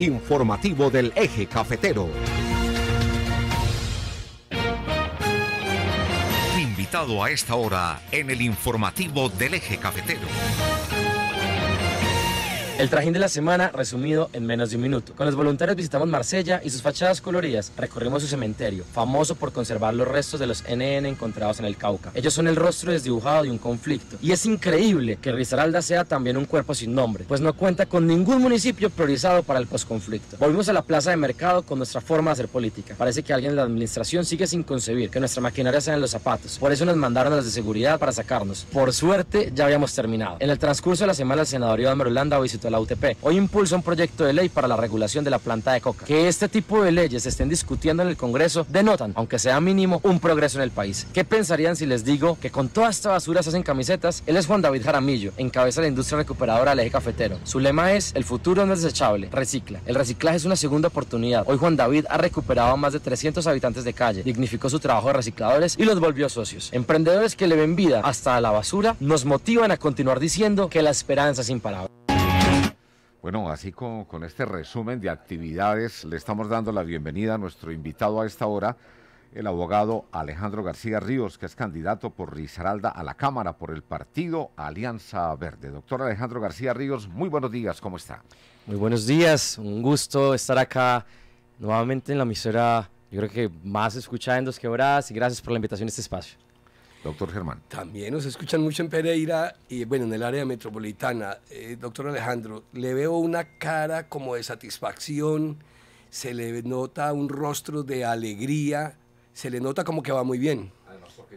informativo del eje cafetero. Invitado a esta hora en el informativo del eje cafetero. El trajín de la semana resumido en menos de un minuto. Con los voluntarios visitamos Marsella y sus fachadas coloridas. Recorrimos su cementerio, famoso por conservar los restos de los NN encontrados en el Cauca. Ellos son el rostro desdibujado de un conflicto. Y es increíble que Risaralda sea también un cuerpo sin nombre, pues no cuenta con ningún municipio priorizado para el posconflicto. Volvimos a la plaza de mercado con nuestra forma de hacer política. Parece que alguien de la administración sigue sin concebir que nuestra maquinaria sea en los zapatos. Por eso nos mandaron a de seguridad para sacarnos. Por suerte, ya habíamos terminado. En el transcurso de la semana, el senador Iván Merulanda visitó de la UTP. Hoy impulsa un proyecto de ley para la regulación de la planta de coca. Que este tipo de leyes estén discutiendo en el Congreso denotan, aunque sea mínimo, un progreso en el país. ¿Qué pensarían si les digo que con toda esta basura se hacen camisetas? Él es Juan David Jaramillo, encabeza la industria recuperadora del eje cafetero. Su lema es, el futuro no es desechable, recicla. El reciclaje es una segunda oportunidad. Hoy Juan David ha recuperado a más de 300 habitantes de calle, dignificó su trabajo de recicladores y los volvió socios. Emprendedores que le ven vida hasta la basura nos motivan a continuar diciendo que la esperanza es imparable. Bueno, así con, con, este resumen de actividades, le estamos dando la bienvenida a nuestro invitado a esta hora, el abogado Alejandro García Ríos, que es candidato por Risaralda a la Cámara por el partido Alianza Verde. Doctor Alejandro García Ríos, muy buenos días, ¿cómo está? Muy buenos días, un gusto estar acá nuevamente en la emisora, yo creo que más escuchada en dos horas y gracias por la invitación a este espacio. Doctor Germán. También nos escuchan mucho en Pereira y bueno, en el área metropolitana. Eh, doctor Alejandro, le veo una cara como de satisfacción, se le nota un rostro de alegría, se le nota como que va muy bien. Ah,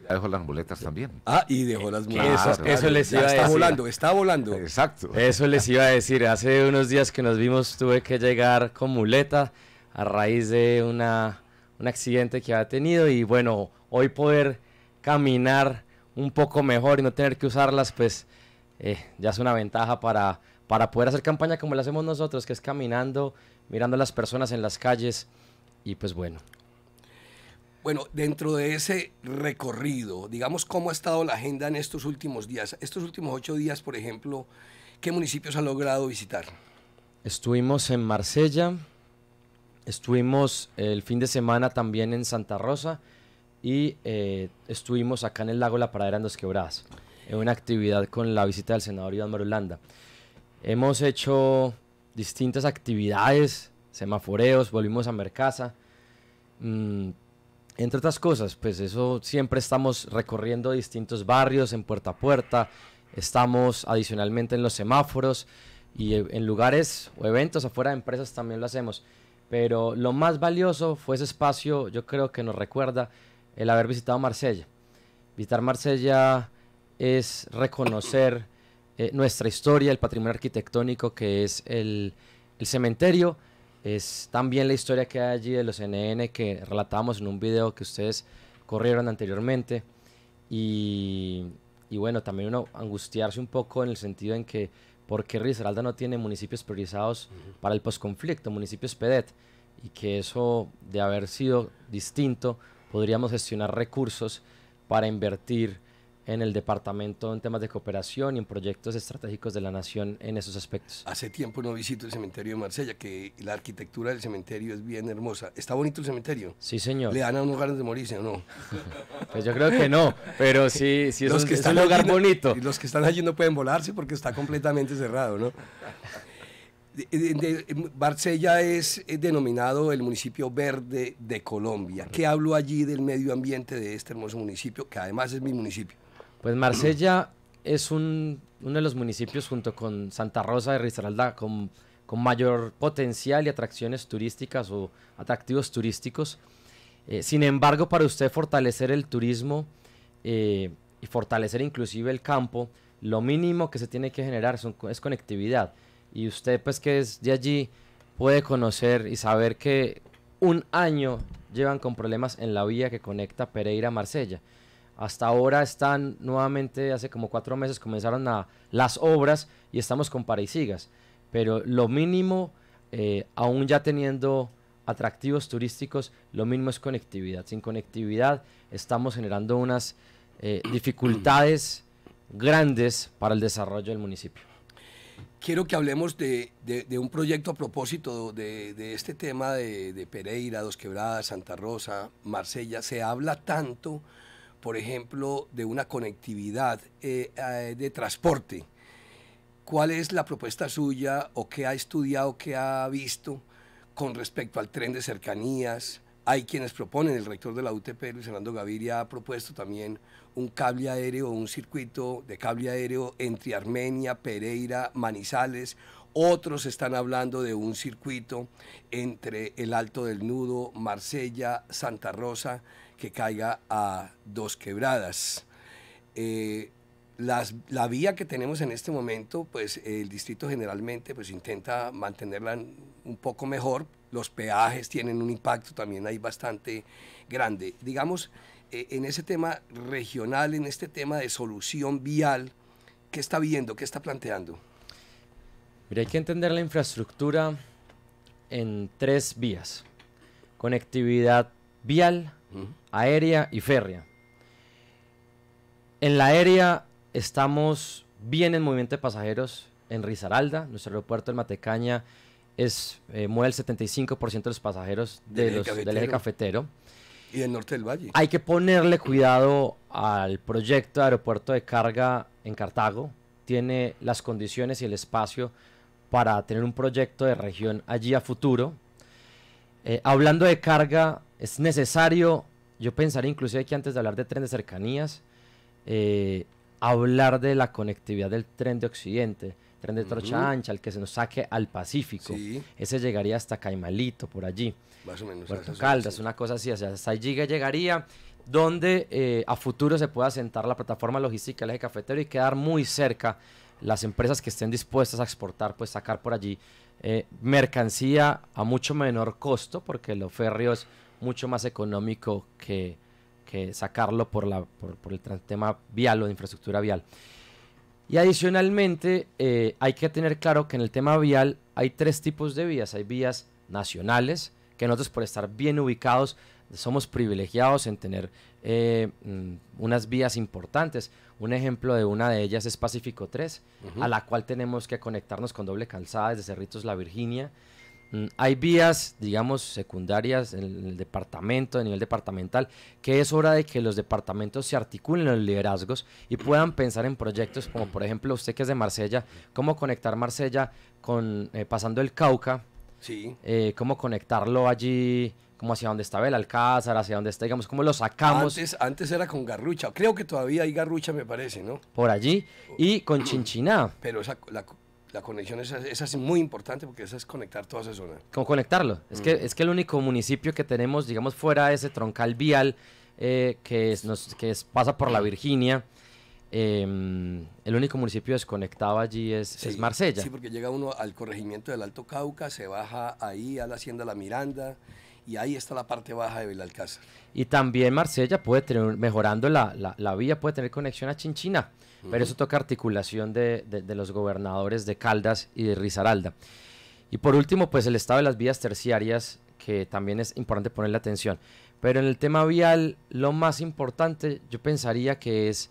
ya dejó las muletas también. Ah, y dejó las muletas. Eso, les iba a decir. Está volando, está volando. Exacto. Eso les iba a decir. Hace unos días que nos vimos tuve que llegar con muleta a raíz de una, un accidente que había tenido y bueno, hoy poder caminar un poco mejor y no tener que usarlas, pues eh, ya es una ventaja para, para poder hacer campaña como la hacemos nosotros, que es caminando, mirando a las personas en las calles y pues bueno. Bueno, dentro de ese recorrido, digamos cómo ha estado la agenda en estos últimos días. Estos últimos ocho días, por ejemplo, ¿qué municipios ha logrado visitar? Estuvimos en Marsella, estuvimos el fin de semana también en Santa Rosa, y eh, estuvimos acá en el lago La Pradera en Dos Quebradas, en una actividad con la visita del senador Iván Marulanda. Hemos hecho distintas actividades, semaforeos, volvimos a Mercasa, mm, entre otras cosas, pues eso siempre estamos recorriendo distintos barrios en puerta a puerta, estamos adicionalmente en los semáforos y eh, en lugares o eventos afuera de empresas también lo hacemos. Pero lo más valioso fue ese espacio, yo creo que nos recuerda el haber visitado Marsella. Visitar Marsella es reconocer eh, nuestra historia, el patrimonio arquitectónico que es el, cementerio, es también la historia que hay allí de los NN que relatamos en un video que ustedes corrieron anteriormente. Y, bueno, también uno angustiarse un poco en el sentido en que por qué Risaralda no tiene municipios priorizados para el posconflicto, municipios PEDET, y que eso de haber sido distinto podríamos gestionar recursos para invertir en el departamento en temas de cooperación y en proyectos estratégicos de la nación en esos aspectos. Hace tiempo no visito el cementerio de Marsella, que la arquitectura del cementerio es bien hermosa. ¿Está bonito el cementerio? Sí, señor. ¿Le dan a unos ganas de morirse o no? pues yo creo que no, pero sí, sí es, un, lugar bonito. Y los que están allí no pueden volarse porque está completamente cerrado, ¿no? Em, Marsella es eh, denominado el municipio verde de Colombia. ¿Qué hablo allí del medio ambiente de este hermoso municipio, que además es mi municipio? Pues Marsella es uno de los municipios junto con Santa Rosa de Ristralda con, mayor potencial y atracciones turísticas o atractivos turísticos. Eh, sin embargo, para usted fortalecer el turismo eh, y fortalecer inclusive el campo, lo mínimo que se tiene que generar es conectividad y usted pues que es de allí puede conocer y saber que un año llevan con problemas en la vía que conecta Pereira a Marsella. Hasta ahora están nuevamente, hace como cuatro meses comenzaron las obras y estamos con Paraisigas. Pero lo mínimo, eh, aún ya teniendo atractivos turísticos, lo mínimo es conectividad. Sin conectividad estamos generando unas eh, dificultades grandes para el desarrollo del municipio quiero que hablemos de, un proyecto a propósito de, este tema de, Pereira, Dos Quebradas, Santa Rosa, Marsella. Se habla tanto, por ejemplo, de una conectividad eh, eh, de transporte. ¿Cuál es la propuesta suya o qué ha estudiado, qué ha visto con respecto al tren de cercanías, hay quienes proponen, el rector de la UTP, Luis Fernando Gaviria, ha propuesto también un cable aéreo, un circuito de cable aéreo entre Armenia, Pereira, Manizales. Otros están hablando de un circuito entre el Alto del Nudo, Marsella, Santa Rosa, que caiga a dos quebradas. Eh, la vía que tenemos en este momento, pues el distrito generalmente pues, intenta mantenerla un poco mejor, los peajes tienen un impacto también ahí bastante grande. Digamos, eh, en ese tema regional, en este tema de solución vial, ¿qué está viendo? ¿Qué está planteando? Mira, hay que entender la infraestructura en tres vías. Conectividad vial, aérea y férrea. En la aérea estamos bien en movimiento de pasajeros en Risaralda, nuestro aeropuerto en Matecaña es, eh, mueve el 75% de los pasajeros de del, los, eje del cafetero. Y del norte del valle. Hay que ponerle cuidado al proyecto de aeropuerto de carga en Cartago. Tiene las condiciones y el espacio para tener un proyecto de región allí a futuro. Eh, hablando de carga, es necesario, yo pensaría inclusive que antes de hablar de tren de cercanías, eh, hablar de la conectividad del tren de Occidente tren de trocha ancha, el que se nos saque al Pacífico. Ese llegaría hasta Caimalito, por allí. Más o menos. Puerto Caldas, una cosa así, o sea, hasta allí llegaría, donde eh, a futuro se pueda sentar la plataforma logística del eje cafetero y quedar muy cerca las empresas que estén dispuestas a exportar, pues sacar por allí eh, mercancía a mucho menor costo, porque lo férreo es mucho más económico que, que sacarlo por, la, por, por el tema vial o de infraestructura vial. Y adicionalmente eh, hay que tener claro que en el tema vial hay tres tipos de vías. Hay vías nacionales, que nosotros por estar bien ubicados somos privilegiados en tener eh, mm, unas vías importantes. Un ejemplo de una de ellas es Pacífico 3, a la cual tenemos que conectarnos con doble calzada desde Cerritos La Virginia. Mm, hay vías, digamos, secundarias en el departamento, a nivel departamental, que es hora de que los departamentos se articulen los liderazgos y puedan pensar en proyectos como, por ejemplo, usted que es de Marsella, cómo conectar Marsella con eh, pasando el Cauca, sí. Eh, cómo conectarlo allí cómo hacia dónde estaba el Alcázar, hacia dónde está, digamos, cómo lo sacamos. Antes, era con Garrucha, creo que todavía hay Garrucha, me parece, ¿no? Por allí, y con Chinchiná. Pero esa, la, la conexión esa, es muy importante porque esa es conectar toda esa zona. ¿Cómo conectarlo. Es, que, mm. es que el único municipio que tenemos, digamos, fuera de ese troncal vial eh, que, es, que pasa por la Virginia, em, el único municipio desconectado allí es, es, Marsella. Sí, porque llega uno al corregimiento del Alto Cauca, se baja ahí a la Hacienda La Miranda y ahí está la parte baja de Belalcázar. Y también Marsella puede tener, mejorando la, la, la vía, puede tener conexión a Chinchina pero eso toca articulación de, los gobernadores de Caldas y de Risaralda. Y por último, pues el estado de las vías terciarias, que también es importante ponerle atención. Pero en el tema vial, lo más importante yo pensaría que es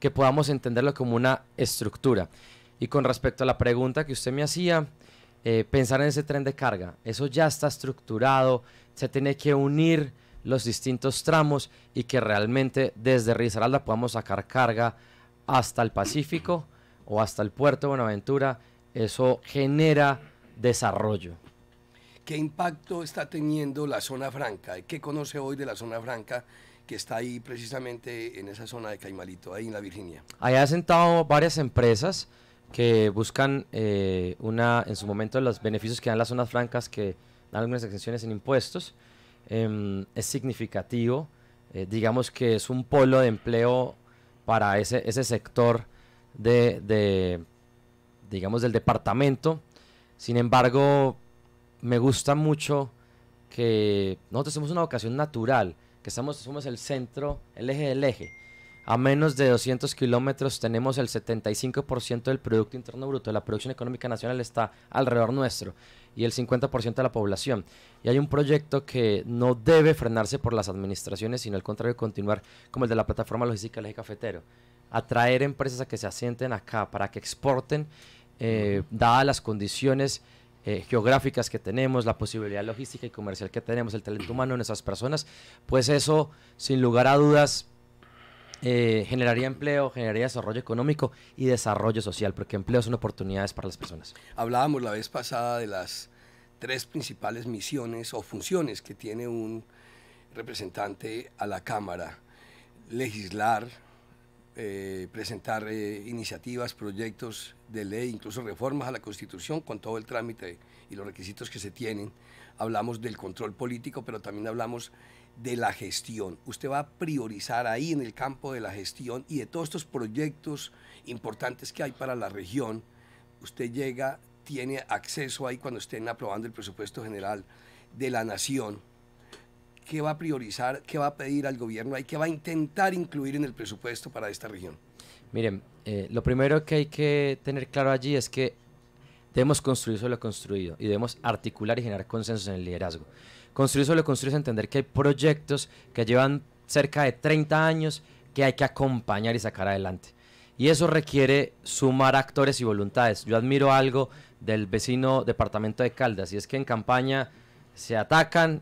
que podamos entenderlo como una estructura. Y con respecto a la pregunta que usted me hacía, eh, pensar en ese tren de carga, eso ya está estructurado, se tiene que unir los distintos tramos y que realmente desde Risaralda podamos sacar carga hasta el Pacífico o hasta el puerto de Buenaventura, eso genera desarrollo. ¿Qué impacto está teniendo la zona franca? ¿Qué conoce hoy de la zona franca que está ahí precisamente en esa zona de Caimalito, ahí en la Virginia? Allá ha sentado varias empresas que buscan eh, una, en su momento los beneficios que dan las zonas francas, que dan algunas exenciones en impuestos. Em, es significativo, eh, digamos que es un polo de empleo para ese, ese sector de, digamos, del departamento. Sin embargo, me gusta mucho que nosotros somos una vocación natural, que estamos, somos el centro, el eje del eje. A menos de 200 kilómetros tenemos el 75% del Producto Interno Bruto, la producción económica nacional está alrededor nuestro y el 50% de la población. Y hay un proyecto que no debe frenarse por las administraciones, sino al contrario continuar como el de la plataforma logística de cafetero. Atraer empresas a que se asienten acá para que exporten, eh, dadas las condiciones eh, geográficas que tenemos, la posibilidad logística y comercial que tenemos, el talento humano en esas personas, pues eso, sin lugar a dudas, eh, generaría empleo, generaría desarrollo económico y desarrollo social, porque empleo son oportunidades para las personas. Hablábamos la vez pasada de las tres principales misiones o funciones que tiene un representante a la Cámara. Legislar, eh, presentar eh, iniciativas, proyectos de ley, incluso reformas a la Constitución con todo el trámite y los requisitos que se tienen hablamos del control político, pero también hablamos de la gestión. Usted va a priorizar ahí en el campo de la gestión y de todos estos proyectos importantes que hay para la región. Usted llega, tiene acceso ahí cuando estén aprobando el presupuesto general de la nación. ¿Qué va a priorizar? ¿Qué va a pedir al gobierno ahí? ¿Qué va a intentar incluir en el presupuesto para esta región? Miren, eh, lo primero que hay que tener claro allí es que Debemos construir sobre lo construido y debemos articular y generar consensos en el liderazgo. Construir sobre lo construido es entender que hay proyectos que llevan cerca de 30 años que hay que acompañar y sacar adelante. Y eso requiere sumar actores y voluntades. Yo admiro algo del vecino departamento de Caldas y es que en campaña se atacan,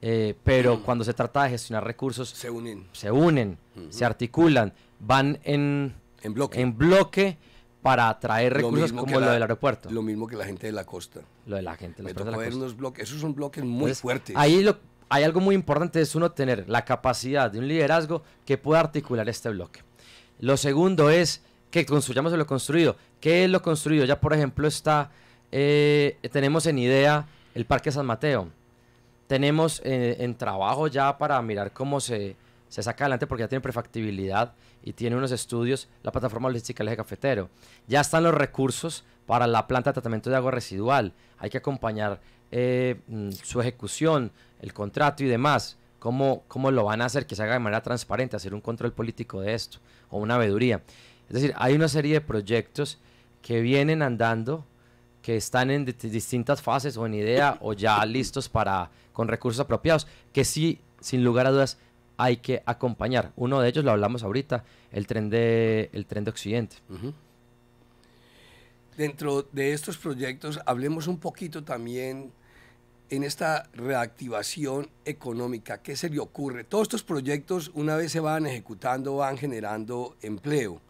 eh, pero mm. cuando se trata de gestionar recursos se unen, se, unen, se articulan, van en, En bloque para atraer recursos como lo del aeropuerto. Lo mismo que la gente de la costa. Lo de la gente los Me de la Unos bloques, esos son bloques muy fuertes. Ahí hay algo muy importante, es uno tener la capacidad de un liderazgo que pueda articular este bloque. Lo segundo es que construyamos lo construido. ¿Qué es lo construido? Ya, por ejemplo, está, eh, tenemos en idea el Parque San Mateo. Tenemos eh, en trabajo ya para mirar cómo se se saca adelante porque ya tiene prefactibilidad y tiene unos estudios, la plataforma logística del eje cafetero. Ya están los recursos para la planta de tratamiento de agua residual. Hay que acompañar eh, mm, su ejecución, el contrato y demás. ¿Cómo, ¿Cómo lo van a hacer? Que se haga de manera transparente, hacer un control político de esto o una veeduría. Es decir, hay una serie de proyectos que vienen andando, que están en distintas fases o en idea o ya listos para con recursos apropiados, que sí, sin lugar a dudas, hay que acompañar. Uno de ellos lo hablamos ahorita, el tren de, el tren de Occidente. Dentro de estos proyectos, hablemos un poquito también en esta reactivación económica. ¿Qué se le ocurre? Todos estos proyectos, una vez se van ejecutando, van generando empleo,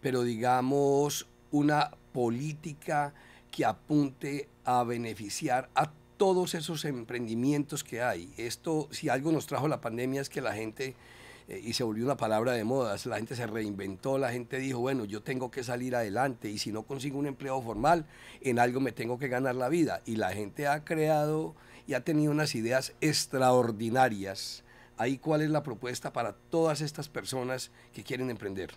pero digamos una política que apunte a beneficiar a todos esos emprendimientos que hay. Esto, si algo nos trajo la pandemia, es que la gente, eh, y se volvió una palabra de modas, la gente se reinventó, la gente dijo, bueno, yo tengo que salir adelante y si no consigo un empleo formal, en algo me tengo que ganar la vida. Y la gente ha creado y ha tenido unas ideas extraordinarias. Ahí cuál es la propuesta para todas estas personas que quieren emprender.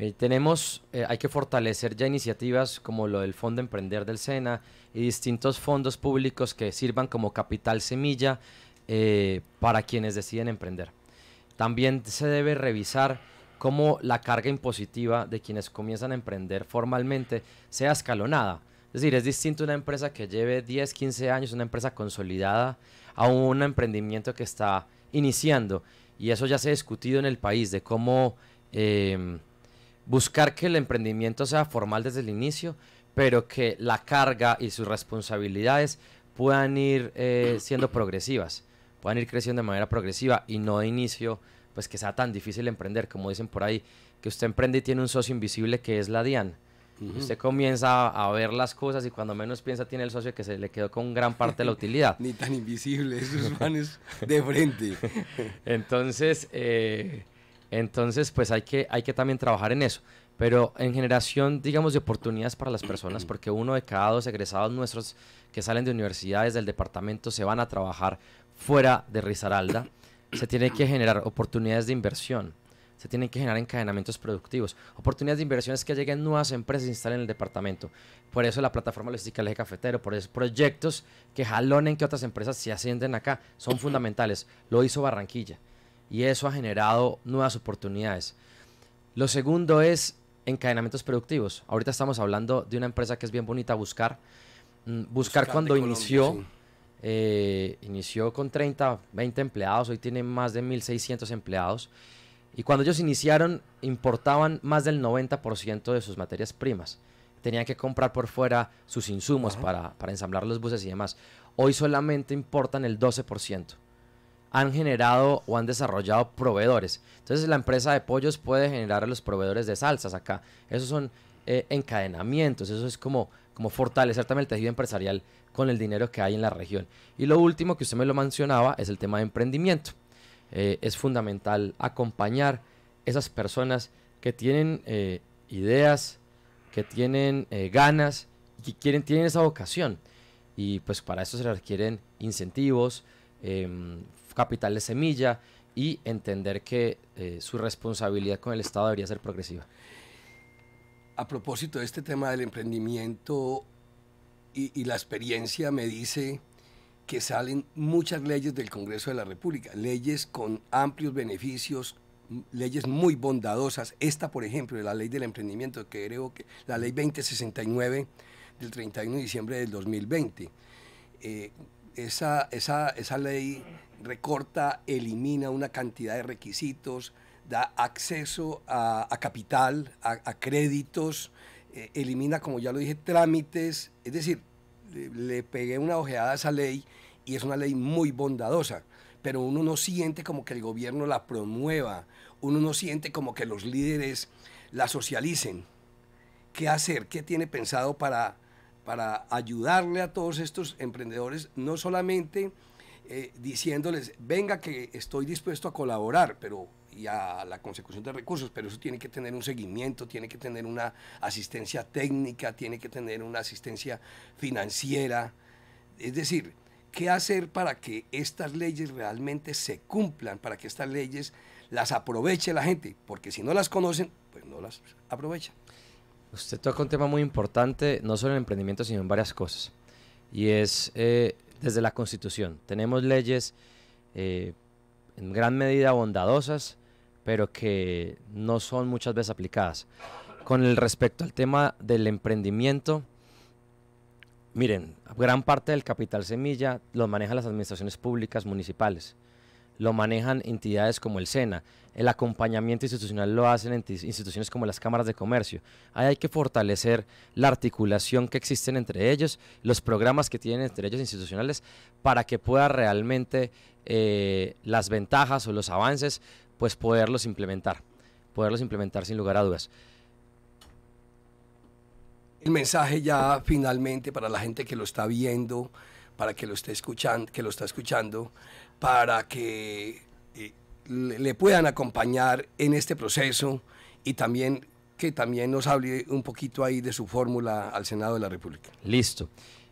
Eh, tenemos, eh, hay que fortalecer ya iniciativas como lo del Fondo Emprender del SENA y distintos fondos públicos que sirvan como capital semilla eh, para quienes deciden emprender. También se debe revisar cómo la carga impositiva de quienes comienzan a emprender formalmente sea escalonada. Es decir, es distinto una empresa que lleve 10, 15 años, una empresa consolidada, a un emprendimiento que está iniciando. Y eso ya se ha discutido en el país, de cómo buscar que el emprendimiento sea formal desde el inicio, pero que la carga y sus responsabilidades puedan ir eh, siendo progresivas, puedan ir creciendo de manera progresiva y no de inicio, pues que sea tan difícil emprender, como dicen por ahí, que usted emprende y tiene un socio invisible que es la DIAN. Usted comienza a ver las cosas y cuando menos piensa tiene el socio que se le quedó con gran parte de la utilidad. Ni tan invisible, esos manes de frente. Entonces, eh, entonces, pues hay que, hay que también trabajar en eso. Pero en generación, digamos, de oportunidades para las personas, porque uno de cada dos egresados nuestros que salen de universidades del departamento se van a trabajar fuera de Risaralda, se tiene que generar oportunidades de inversión se tienen que generar encadenamientos productivos, oportunidades de inversiones que lleguen nuevas empresas y e instalen en el departamento. Por eso la plataforma logística del eje cafetero, por eso proyectos que jalonen que otras empresas se ascienden acá, son fundamentales. Lo hizo Barranquilla y eso ha generado nuevas oportunidades. Lo segundo es encadenamientos productivos. Ahorita estamos hablando de una empresa que es bien bonita buscar. Mm, buscar, buscar cuando inició, eh, inició con 30, 20 empleados, hoy tiene más de 1.600 empleados. Y cuando ellos iniciaron, importaban más del 90% de sus materias primas. Tenían que comprar por fuera sus insumos para ensamblar los buses y demás. Hoy solamente importan el 12% han generado o han desarrollado proveedores. Entonces la empresa de pollos puede generar a los proveedores de salsas acá. Esos son eh, encadenamientos, eso es como, como fortalecer también el tejido empresarial con el dinero que hay en la región. Y lo último que usted me lo mencionaba es el tema de emprendimiento. Eh, es fundamental acompañar esas personas que tienen eh, ideas, que tienen ganas, que quieren, tienen esa vocación. Y pues para eso se requieren incentivos, eh, capital de semilla y entender que eh, su responsabilidad con el Estado debería ser progresiva. A propósito de este tema del emprendimiento y, la experiencia me dice que salen muchas leyes del Congreso de la República, leyes con amplios beneficios, leyes muy bondadosas. Esta, por ejemplo, la ley del emprendimiento, que creo que la ley 2069 del 31 de diciembre del 2020. Eh, esa, esa, esa ley recorta, elimina una cantidad de requisitos, da acceso a, capital, a, créditos, eh, elimina, como ya lo dije, trámites. Es decir, le, pegué una ojeada a esa ley y es una ley muy bondadosa, pero uno no siente como que el gobierno la promueva, uno no siente como que los líderes la socialicen. ¿Qué hacer? ¿Qué tiene pensado para, para ayudarle a todos estos emprendedores, no solamente eh, diciéndoles, venga que estoy dispuesto a colaborar, pero y a la consecución de recursos, pero eso tiene que tener un seguimiento, tiene que tener una asistencia técnica, tiene que tener una asistencia financiera. Es decir, ¿qué hacer para que estas leyes realmente se cumplan, para que estas leyes las aproveche la gente? Porque si no las conocen, pues no las aprovechan. Usted toca un tema muy importante, no solo en emprendimiento, sino en varias cosas. Y es eh, desde la Constitución. Tenemos leyes eh, en gran medida bondadosas, pero que no son muchas veces aplicadas. Con el respecto al tema del emprendimiento, miren, gran parte del capital semilla lo manejan las administraciones públicas municipales lo manejan entidades como el SENA, el acompañamiento institucional lo hacen instituciones como las cámaras de comercio. Ahí hay que fortalecer la articulación que existen entre ellos, los programas que tienen entre ellos institucionales, para que pueda realmente eh, las ventajas o los avances, pues poderlos implementar, poderlos implementar sin lugar a dudas. El mensaje ya finalmente para la gente que lo está viendo, para que lo esté escuchando, que lo está escuchando, para que eh, le puedan acompañar en este proceso y también que también nos hable un poquito ahí de su fórmula al Senado de la República. Listo.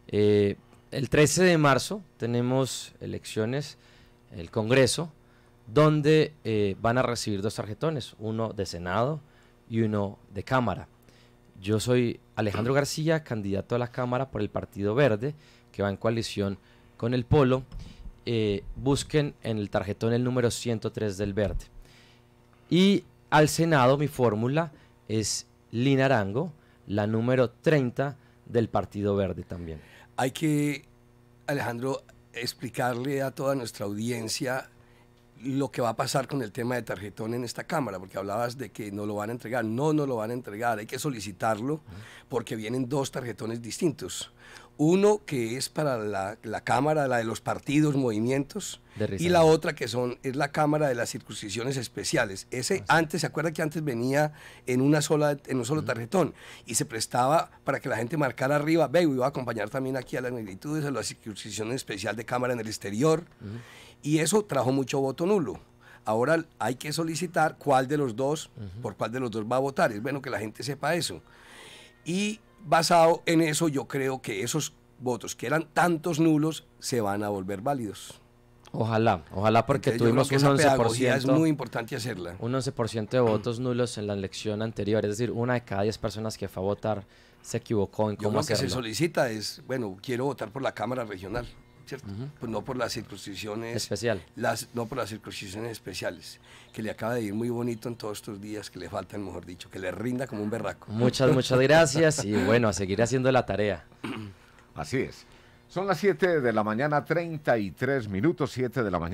Eh, el 13 de marzo tenemos elecciones, el Congreso, donde eh, van a recibir dos tarjetones, uno de Senado y uno de Cámara. Yo soy Alejandro García, candidato a la Cámara por el Partido Verde, que va en coalición con el Polo. Eh, busquen en el tarjetón el número 103 del verde. Y al Senado mi fórmula es Lina Arango, la número 30 del Partido Verde también. Hay que, Alejandro, explicarle a toda nuestra audiencia lo que va a pasar con el tema de tarjetón en esta Cámara, porque hablabas de que no lo van a entregar, no, no lo van a entregar, hay que solicitarlo porque vienen dos tarjetones distintos. Uno que es para la, la Cámara, la de los partidos, movimientos, y la otra que son, es la Cámara de las circunscripciones especiales. Ese ah, antes, ¿se acuerda que antes venía en, una sola, en un solo tarjetón y se prestaba para que la gente marcara arriba, Veo, iba a acompañar también aquí a las negritudes, a la circunscripción especial de Cámara en el exterior. Y eso trajo mucho voto nulo. Ahora hay que solicitar cuál de los dos, por cuál de los dos va a votar. Es bueno que la gente sepa eso. Y basado en eso, yo creo que esos votos que eran tantos nulos se van a volver válidos. Ojalá, ojalá porque tuvimos yo creo que un Es muy importante hacerla. Un 11% de votos nulos en la elección anterior, es decir, una de cada 10 personas que fue a votar se equivocó en cómo hacerlo. Lo que se solicita es, bueno, quiero votar por la Cámara Regional. Pues no por las circuncisiones especiales. no por las circuncisiones especiales, que le acaba de ir muy bonito en todos estos días, que le faltan, mejor dicho, que le rinda como un berraco. Muchas, muchas gracias y bueno, a seguir haciendo la tarea. Así es. Son las 7 de la mañana, 33 minutos, 7 de la mañana.